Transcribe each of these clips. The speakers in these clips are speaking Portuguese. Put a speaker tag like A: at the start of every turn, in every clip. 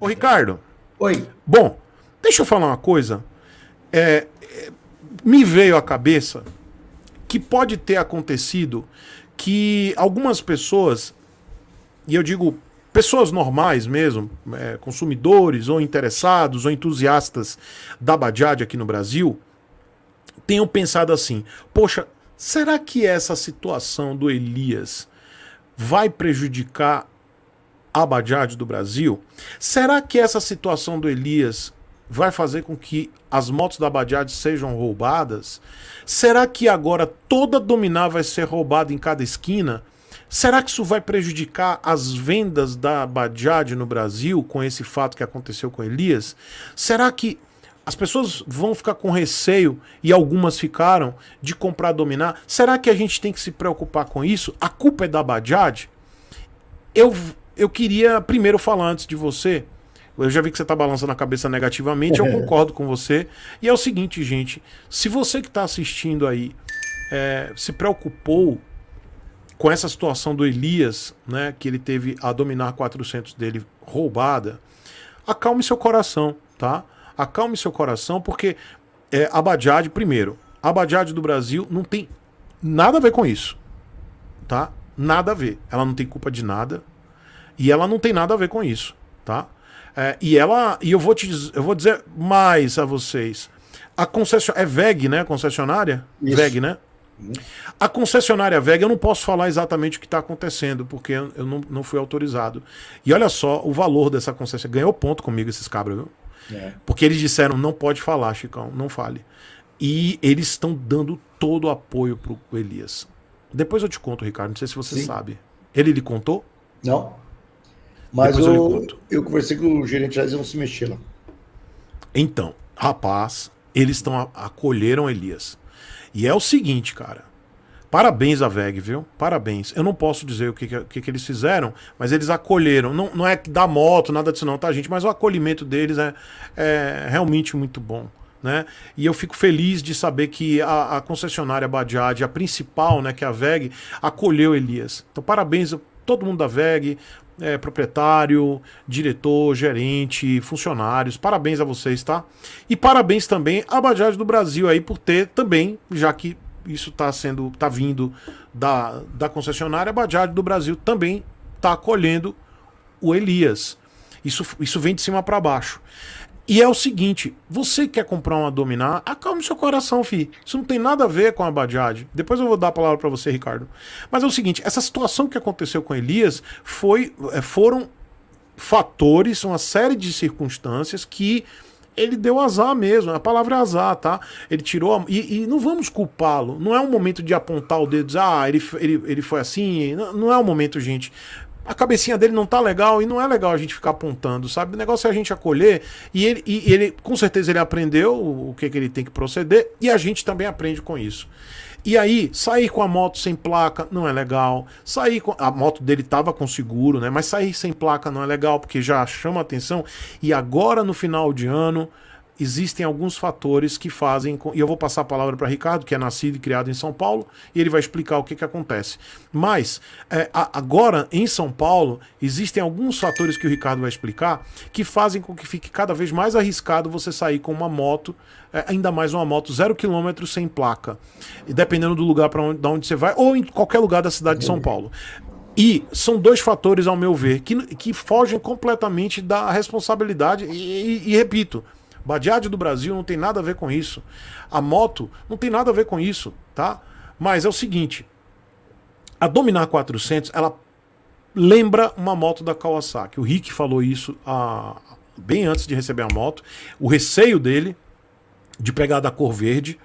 A: Ô, Ricardo. Oi. Bom, deixa eu falar uma coisa. É, é, me veio à cabeça que pode ter acontecido que algumas pessoas, e eu digo pessoas normais mesmo, é, consumidores ou interessados ou entusiastas da Bajaj aqui no Brasil, tenham pensado assim: poxa, será que essa situação do Elias vai prejudicar Abadjad do Brasil, será que essa situação do Elias vai fazer com que as motos da Bajaj sejam roubadas? Será que agora toda Dominar vai ser roubada em cada esquina? Será que isso vai prejudicar as vendas da Bajaj no Brasil com esse fato que aconteceu com Elias? Será que as pessoas vão ficar com receio e algumas ficaram de comprar Dominar? Será que a gente tem que se preocupar com isso? A culpa é da Bajaj? Eu eu queria primeiro falar antes de você. Eu já vi que você está balançando a cabeça negativamente, eu é. concordo com você. E é o seguinte, gente: se você que está assistindo aí é, se preocupou com essa situação do Elias, né, que ele teve a dominar 400 dele roubada, acalme seu coração, tá? Acalme seu coração, porque é, a Bajaj, primeiro, a Bajaj do Brasil não tem nada a ver com isso, tá? Nada a ver. Ela não tem culpa de nada, e ela não tem nada a ver com isso, tá? É, e ela, e eu vou te dizer, eu vou dizer mais a vocês. A concession é VEG, né? Concessionária? Isso. VEG, né? Uhum. A concessionária VEG, eu não posso falar exatamente o que está acontecendo, porque eu não, não fui autorizado. E olha só o valor dessa concessionária. Ganhou ponto comigo esses cabras, viu? É. Porque eles disseram, não pode falar, Chicão, não fale. E eles estão dando todo o apoio pro Elias. Depois eu te conto, Ricardo, não sei se você Sim. sabe. Ele lhe contou?
B: Não. Mas eu, eu, eu conversei com o gerente lá, eles vão se mexer lá.
A: Então, rapaz, eles estão acolheram Elias. E é o seguinte, cara. Parabéns a VEG, viu? Parabéns. Eu não posso dizer o que, que, que eles fizeram, mas eles acolheram. Não, não é da moto, nada disso não, tá, gente? Mas o acolhimento deles é, é realmente muito bom. Né? E eu fico feliz de saber que a, a concessionária Badiad, a principal, né, que é a VEG, acolheu Elias. Então, parabéns todo mundo da VEG, é, proprietário, diretor, gerente, funcionários. Parabéns a vocês, tá? E parabéns também à Bajaj do Brasil aí por ter também, já que isso está sendo, tá vindo da, da concessionária, a Bajaj do Brasil também está acolhendo o Elias. Isso, isso vem de cima para baixo. E é o seguinte, você quer comprar uma Dominar, acalme seu coração, fi. Isso não tem nada a ver com a Badiade. Depois eu vou dar a palavra para você, Ricardo. Mas é o seguinte, essa situação que aconteceu com Elias foi, é, foram fatores, uma série de circunstâncias que ele deu azar mesmo, a palavra é azar, tá? Ele tirou. A... E, e, não vamos culpá-lo. Não é um momento de apontar o dedo e dizer, ah, ele, ele, ele foi assim. Não, não é o momento, gente a cabecinha dele não tá legal e não é legal a gente ficar apontando, sabe? O negócio é a gente acolher e ele, e ele com certeza ele aprendeu o que, que ele tem que proceder e a gente também aprende com isso. E aí, sair com a moto sem placa não é legal. Sair com a moto dele tava com seguro, né? Mas sair sem placa não é legal porque já chama atenção. E agora no final de ano, existem alguns fatores que fazem. Com... E eu vou passar a palavra para Ricardo, que é nascido e criado em São Paulo, e ele vai explicar o que, que acontece. Mas é, a, agora em São Paulo existem alguns fatores que o Ricardo vai explicar que fazem com que fique cada vez mais arriscado você sair com uma moto, é, ainda mais uma moto zero quilômetro sem placa, e dependendo do lugar para onde, onde você vai ou em qualquer lugar da cidade de São Paulo. E são dois fatores, ao meu ver, que, que fogem completamente da responsabilidade. E, e, e repito, Badiade do Brasil não tem nada a ver com isso. A moto não tem nada a ver com isso, tá? Mas é o seguinte, a Dominar 400, ela lembra uma moto da Kawasaki. O Rick falou isso a, ah, bem antes de receber a moto. O receio dele de pegar da cor verde,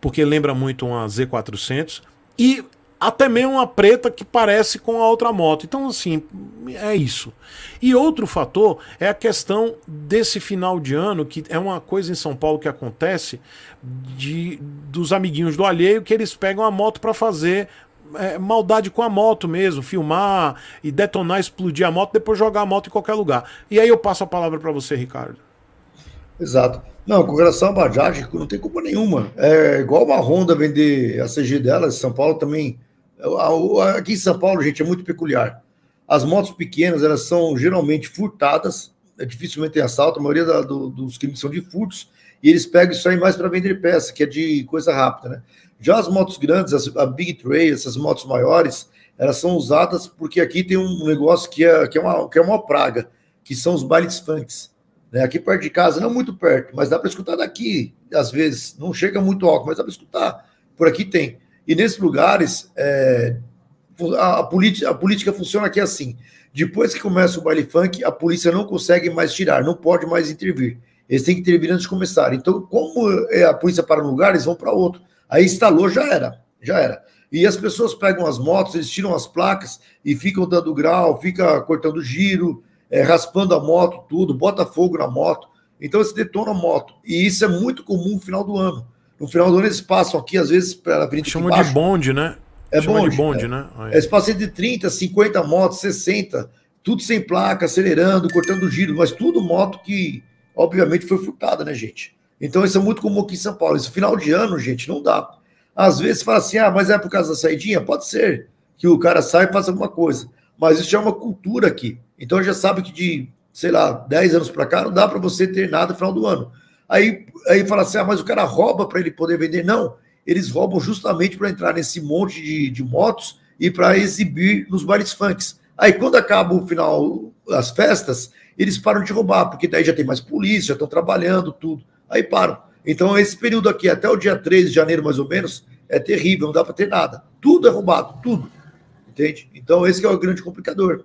A: porque lembra muito uma Z400. E até mesmo uma preta que parece com a outra moto. Então, assim, é isso. E outro fator é a questão desse final de ano, que é uma coisa em São Paulo que acontece, de dos amiguinhos do alheio que eles pegam a moto para fazer. É, maldade com a moto mesmo, filmar e detonar, explodir a moto, depois jogar a moto em qualquer lugar. E aí eu passo a palavra para você, Ricardo.
B: Exato. Não, com relação à Bajaj, não tem culpa nenhuma. É igual uma Honda vender a CG dela, São Paulo também Aqui em São Paulo, gente, é muito peculiar. As motos pequenas, elas são geralmente furtadas, é, dificilmente tem assalto, a maioria da, do, dos crimes são de furtos, e eles pegam isso aí mais para vender peça, que é de coisa rápida, né? Já as motos grandes, as, a Big Trail, essas motos maiores, elas são usadas porque aqui tem um negócio que é, que é, uma, que é uma praga, que são os bailes funks. Né? Aqui perto de casa, não muito perto, mas dá para escutar daqui, às vezes. Não chega muito alto, mas dá para escutar. Por aqui tem. E nesses lugares, é, a, a, a política funciona aqui assim. Depois que começa o baile funk, a polícia não consegue mais tirar, não pode mais intervir. Eles têm que intervir antes de começar. Então, como é, a polícia para um lugar, eles vão para outro. Aí instalou, já era, já era. E as pessoas pegam as motos, eles tiram as placas e ficam dando grau, fica cortando giro, é, raspando a moto, tudo, bota fogo na moto. Então, se detonam a moto. E isso é muito comum no final do ano. No final do ano eles passam aqui, às vezes, pela frente chama de bonde, né? É Chama bonde. De bonde, né? é. né? Eles passam de 30, 50 motos, 60, tudo sem placa, acelerando, cortando giro, mas tudo moto que, obviamente, foi furtada, né, gente? Então isso é muito comum aqui em São Paulo. Isso final de ano, gente, não dá. Às vezes fala assim, ah, mas é por causa da saidinha? Pode ser que o cara saia e faça alguma coisa. Mas isso já é uma cultura aqui. Então já sabe que de, sei lá, 10 anos para cá não dá para você ter nada no final do ano. Aí, aí fala assim: ah, mas o cara rouba para ele poder vender. Não, eles roubam justamente para entrar nesse monte de, de motos e para exibir nos bares funks. Aí quando acaba o final, as festas, eles param de roubar, porque daí já tem mais polícia, já estão trabalhando, tudo. Aí param. Então, esse período aqui, até o dia 3 de janeiro, mais ou menos, é terrível, não dá para ter nada. Tudo é roubado, tudo. Entende? Então, esse é o grande complicador.